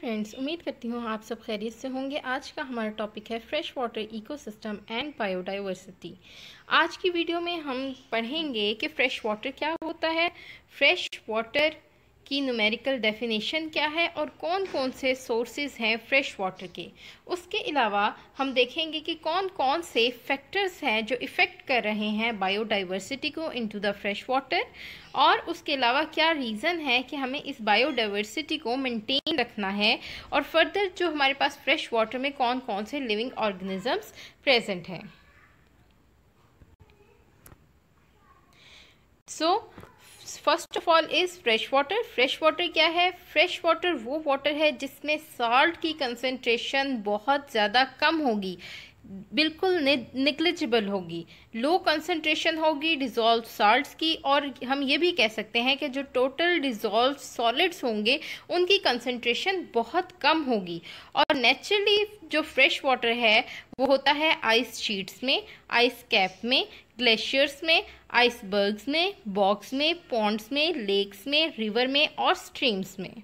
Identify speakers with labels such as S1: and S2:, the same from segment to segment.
S1: friends उम्मीद करती हूँ आप सब खैरियत से होंगे आज का हमारा टॉपिक है fresh water ecosystem and biodiversity आज की वीडियो में हम पढ़ेंगे कि फ़्रेश वाटर क्या होता है फ्रेश वाटर की नुमेरिकल डेफिनेशन क्या है और कौन कौन से सोर्सेज हैं फ्रेश वाटर के उसके अलावा हम देखेंगे कि कौन कौन से फैक्टर्स हैं जो इफ़ेक्ट कर रहे हैं बायोडाइवर्सिटी को इनटू द फ्रेश वाटर और उसके अलावा क्या रीज़न है कि हमें इस बायोडाइवर्सिटी को मेनटेन रखना है और फर्दर जो हमारे पास फ्रेश वाटर में कौन कौन से लिविंग ऑर्गेनिजम्स प्रेजेंट हैं so so, first of all is fresh water fresh water क्या है फ्रेश वाटर वो वाटर है जिसमें साल्ट की कंसनट्रेशन बहुत ज़्यादा कम होगी बिल्कुल निकलिजिबल होगी लो कंसनट्रेशन होगी डिज़ोल्व साल्ट्स की और हम ये भी कह सकते हैं कि जो टोटल डिज़ोल्व सॉलिड्स होंगे उनकी कंसनट्रेशन बहुत कम होगी और नेचुरली जो फ्रेश वाटर है वो होता है आइस शीट्स में आइस कैप में ग्लेशियर्स में आइसबर्ग्स में बॉक्स में पॉन्ड्स में लेक्स में रिवर में और स्ट्रीम्स में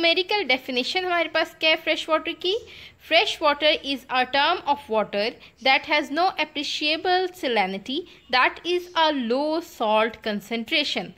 S1: मेरिकल डेफिनेशन हमारे पास क्या है फ्रेश वाटर की fresh water is a term of water that has no appreciable salinity that is a low salt concentration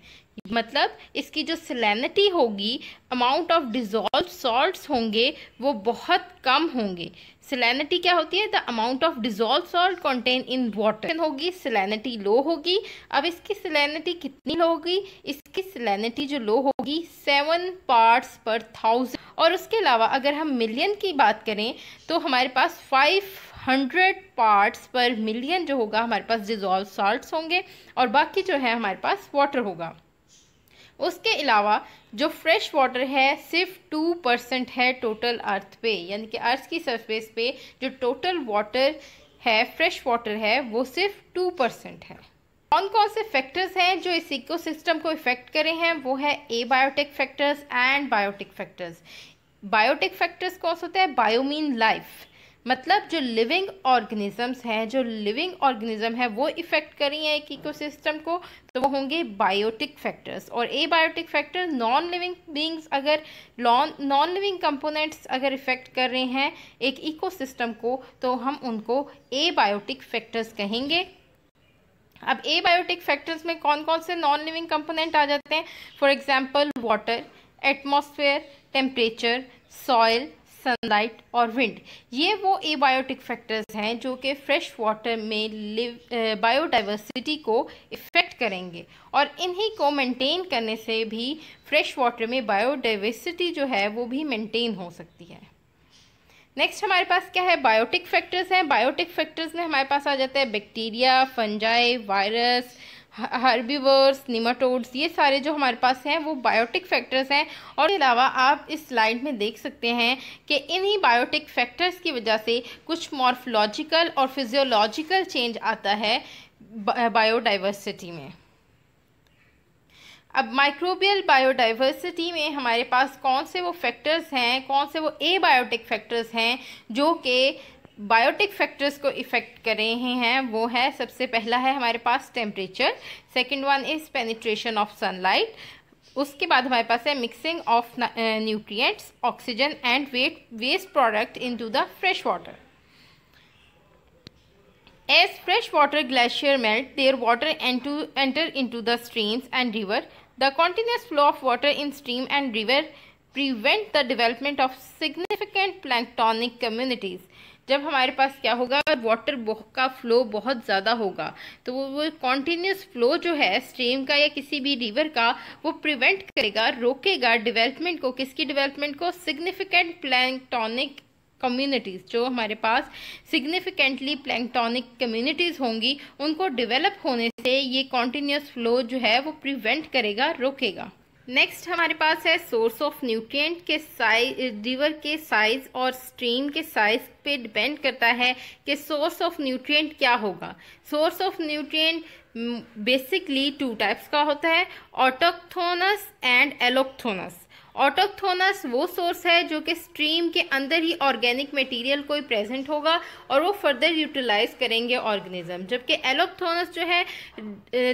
S1: मतलब इसकी जो सलेनिटी होगी अमाउंट ऑफ डिज़ोल्व सॉल्ट्स होंगे वो बहुत कम होंगे सलेनिटी क्या होती है the amount of dissolved salt content in water होगी सलेनिटी लो होगी अब इसकी सलेनिटी कितनी लो होगी इसकी सलेनिटी जो लो होगी सेवन पार्ट्स पर थाउजेंड और उसके अलावा अगर हम मिलियन की बात करें तो हमारे पास five hundred parts per million जो होगा हमारे पास डिज़ोल्व सॉल्ट होंगे और बाकी जो है हमारे पास वाटर होगा उसके अलावा जो फ्रेश वाटर है सिर्फ टू परसेंट है टोटल अर्थ पे यानी कि अर्थ की सरफेस पे जो टोटल वाटर है फ्रेश वाटर है वो सिर्फ टू परसेंट है कौन कौन से फैक्टर्स हैं जो इस इकोसिस्टम को इफेक्ट करे हैं वो है abiotic factors and biotic factors biotic factors कौन से होते हैं बायोमीन लाइफ मतलब जो लिविंग ऑर्गेनिजम्स हैं जो लिविंग ऑर्गेनिज्म है वो इफ़ेक्ट कर रही हैं एक इकोसिस्टम को तो वो होंगे बायोटिक फैक्टर्स और abiotic factor non living beings अगर नॉन लिविंग कंपोनेंट्स अगर इफ़ेक्ट कर रहे हैं एक इकोसिस्टम को तो हम उनको ए बायोटिक फैक्टर्स कहेंगे अब ए बायोटिक फैक्टर्स में कौन कौन से नॉन लिविंग कंपोनेंट आ जाते हैं for example water atmosphere temperature soil sunlight और विंड ये वो एबायोटिक फैक्टर्स हैं जो कि फ्रेश वाटर में लिव बायोडाइवर्सिटी को इफ़ेक्ट करेंगे और इन्हीं को मेंटेन करने से भी फ्रेश वाटर में बायोडाइवर्सिटी जो है वो भी मेंटेन हो सकती है नेक्स्ट हमारे पास क्या है बायोटिक फैक्टर्स हैं बायोटिक फैक्टर्स में हमारे पास आ जाता है bacteria fungi virus herbivores nematodes ये सारे जो हमारे पास हैं वो बायोटिक फैक्टर्स हैं और अलावा आप इस स्लाइड में देख सकते हैं कि इन्हीं बायोटिक फैक्टर्स की वजह से कुछ मॉर्फोलॉजिकल और फिजियोलॉजिकल चेंज आता है बायोडाइवर्सिटी में अब माइक्रोबियल बायोडाइवर्सिटी में हमारे पास कौन से वो फैक्टर्स हैं कौन से वो ए बायोटिक फैक्टर्स हैं जो कि बायोटिक फैक्टर्स को इफ़ेक्ट कर रहे हैं वो है सबसे पहला है हमारे पास temperature second one is penetration of sunlight उसके बाद हमारे पास है mixing of nutrients oxygen and wet waste product into the fresh water as fresh water glacier melt their water enter into the streams and river the continuous flow of water in stream and river prevent the development of significant planktonic communities जब हमारे पास क्या होगा water का flow बहुत ज़्यादा होगा तो वो वो कॉन्टीन्यूस फ्लो जो है स्ट्रीम का या किसी भी रिवर का वो प्रिवेंट करेगा रोकेगा डेवलपमेंट को किसकी डेवलपमेंट को सिग्निफिकेंट प्लैंकटॉनिक कम्युनिटीज़ जो हमारे पास सिग्निफिकेंटली प्लैंकटॉनिक कम्युनिटीज़ होंगी उनको डेवलप होने से ये कॉन्टीन्यूस फ्लो जो है वो प्रिवेंट करेगा रोकेगा नेक्स्ट हमारे पास है सोर्स ऑफ न्यूट्रिएंट के साइज रिवर के साइज़ और स्ट्रीम के साइज़ पे डिपेंड करता है कि सोर्स ऑफ न्यूट्रिएंट क्या होगा source of nutrient basically two types का होता है ऑटोक्थोनस एंड एलोक्थोनस ऑटोक्थोनस वो सोर्स है जो कि स्ट्रीम के अंदर ही ऑर्गेनिक मटेरियल कोई प्रेजेंट होगा और वो फर्दर यूटिलाइज करेंगे ऑर्गेनिज्म जबकि एलोक्थोनस जो है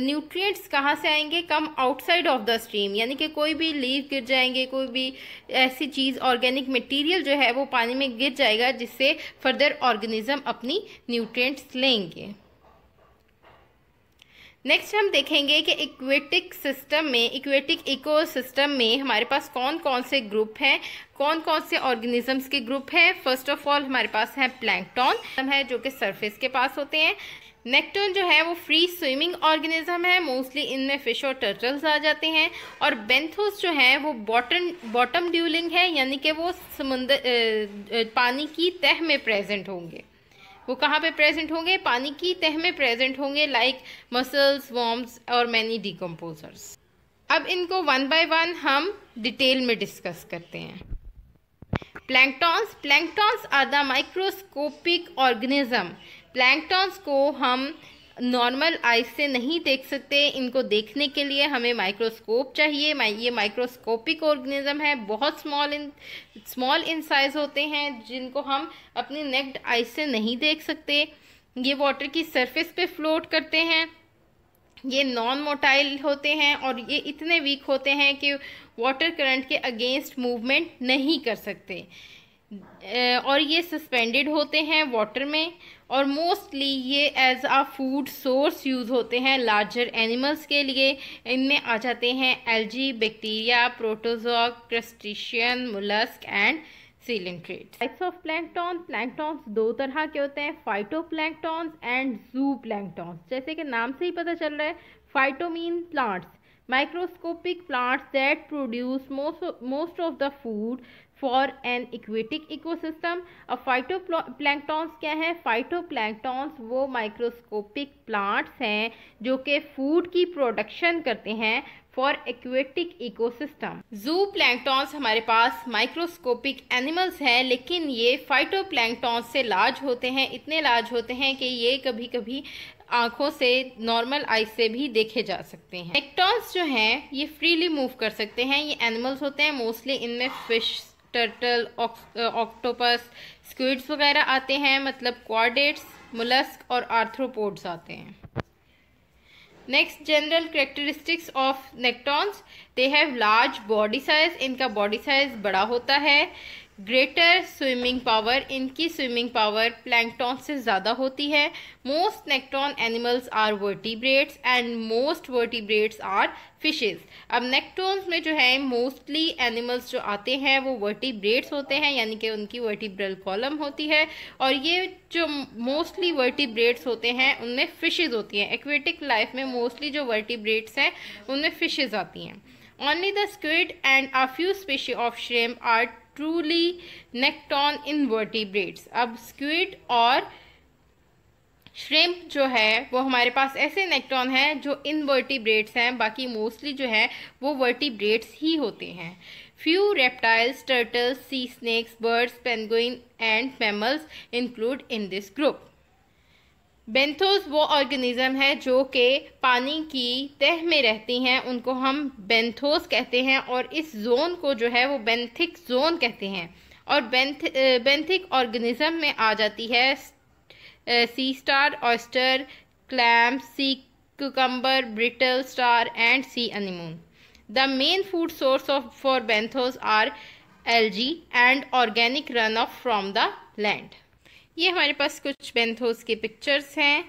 S1: न्यूट्रिएंट्स कहाँ से आएंगे come outside of the stream यानी कि कोई भी लीव गिर जाएंगे कोई भी ऐसी चीज़ ऑर्गेनिक मटीरियल जो है वो पानी में गिर जाएगा जिससे फर्दर ऑर्गेनिज्म अपनी न्यूट्रियट्स लेंगे नेक्स्ट हम देखेंगे कि इक्वेटिक सिस्टम में इक्वेटिक इकोसिस्टम में हमारे पास कौन कौन से ग्रुप हैं कौन कौन से ऑर्गेनिजम्स के ग्रुप हैं फर्स्ट ऑफ ऑल हमारे पास है प्लैंकटॉन है जो कि सरफेस के पास होते हैं नेक्टोन जो है वो फ्री स्विमिंग ऑर्गेनिज्म है मोस्टली इनमें फिश और टर्टल्स आ जाते हैं और बेंथोस जो है वो बॉटम बॉटम ड्यूलिंग है यानी कि वो समुद्र पानी की तह में प्रेजेंट होंगे वो कहाँ पे प्रेजेंट होंगे पानी की तह में प्रेजेंट होंगे लाइक मसल्स वॉम्स और मैनी डिकम्पोजर्स अब इनको वन बाय वन हम डिटेल में डिस्कस करते हैं planktons planktons are the microscopic organism planktons को हम नॉर्मल आइज से नहीं देख सकते इनको देखने के लिए हमें माइक्रोस्कोप चाहिए ये माइक्रोस्कोपिक ऑर्गेनिज्म है बहुत small in small in size होते हैं जिनको हम अपनी नेक्ड आइज से नहीं देख सकते ये वाटर की सरफेस पे फ्लोट करते हैं ये नॉन मोटाइल होते हैं और ये इतने वीक होते हैं कि वाटर करंट के अगेंस्ट मूवमेंट नहीं कर सकते और ये सस्पेंडेड होते हैं वाटर में और मोस्टली ये as a food source use होते हैं लार्जर एनिमल्स के लिए इनमें आ जाते हैं algae bacteria protozoa crustacean mollusc and coelenterate types of plankton planktons दो तरह के होते हैं phyto planktons and zoo planktons जैसे कि नाम से ही पता चल रहा है phyto mean plants microscopic plants that produce most of the food for an aquatic ecosystem अब प्लैंकटॉन्स क्या है फाइटो फाइटोप्लैंक्टॉन्स वो माइक्रोस्कोपिक प्लांट्स हैं जो कि फूड की प्रोडक्शन करते हैं for aquatic ecosystem zoo planktons हमारे पास माइक्रोस्कोपिक एनिमल्स हैं लेकिन ये फाइटो प्लैंकटॉन्स से लार्ज होते हैं इतने लार्ज होते हैं कि ये कभी कभी आँखों से नॉर्मल आई से भी देखे जा सकते हैं एक्टॉन्स जो हैं ये फ्रीली मूव कर सकते हैं ये एनिमल्स होते हैं मोस्टली इनमें फिश टर्टल ऑक्टोपस स्क्विड्स वगैरह आते हैं मतलब क्वाडेट्स मुलस्क और आर्थ्रोपोड्स आते हैं next general characteristics of nektons they have large body size इनका बॉडी साइज बड़ा होता है ग्रेटर स्विमिंग पावर इनकी स्विमिंग पावर प्लैंकटॉन से ज़्यादा होती है most nekton animals are vertebrates and most vertebrates are fishes अब नेक्टॉन्स में जो है मोस्टली एनिमल्स जो आते हैं वो वर्टिब्रेट्स होते हैं यानी कि उनकी वर्टिब्रल कॉलम होती है और ये जो मोस्टली वर्टिब्रेट्स होते हैं उनमें फिशेज होती हैं एक्वेटिक लाइफ में मोस्टली जो वर्टिब्रेट्स हैं उनमें फिशेज आती हैं Only the squid and a few species of shrimp are truly nekton invertebrates अब स्क्विड और श्रेम्प जो है वो हमारे पास ऐसे नेक्टॉन हैं जो इन इनवर्टिब्रेट्स हैं बाकी मोस्टली जो है वो वर्टिब्रेट्स ही होते हैं few reptiles turtles sea snakes birds penguin and mammals include in this group benthos वो ऑर्गेनिज्म है जो कि पानी की तह में रहती हैं उनको हम बेंथोस कहते हैं और इस जोन को जो है वो बेंथिक जोन कहते हैं और बेंथ बेंथिक ऑर्गेनिज्म में आ जाती है sea star oyster clam sea cucumber brittle star and sea anemone the main food source of for benthos are algae and organic run off from the land ये हमारे पास कुछ बेंथोस के पिक्चर्स हैं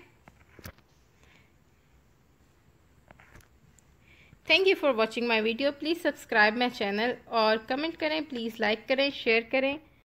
S1: thank you for watching my video please subscribe my channel और comment करें please like करें share करें